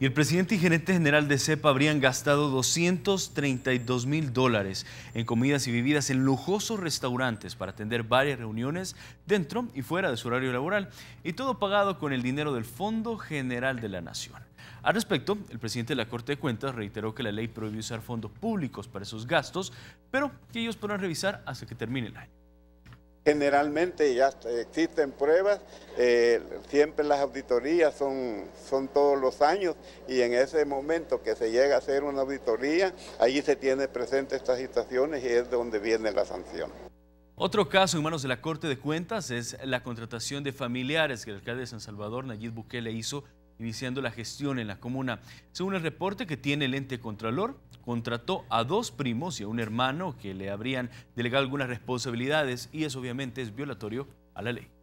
Y el presidente y gerente general de CEPA habrían gastado 232 mil dólares en comidas y bebidas en lujosos restaurantes para atender varias reuniones dentro y fuera de su horario laboral, y todo pagado con el dinero del Fondo General de la Nación. Al respecto, el presidente de la Corte de Cuentas reiteró que la ley prohíbe usar fondos públicos para esos gastos, pero que ellos podrán revisar hasta que termine el año. Generalmente ya existen pruebas, eh, siempre las auditorías son, son todos los años y en ese momento que se llega a hacer una auditoría, allí se tiene presente estas situaciones y es donde viene la sanción. Otro caso en manos de la Corte de Cuentas es la contratación de familiares que el alcalde de San Salvador, Nayib Bukele, hizo iniciando la gestión en la comuna. Según el reporte que tiene el ente contralor, contrató a dos primos y a un hermano que le habrían delegado algunas responsabilidades y eso obviamente es violatorio a la ley.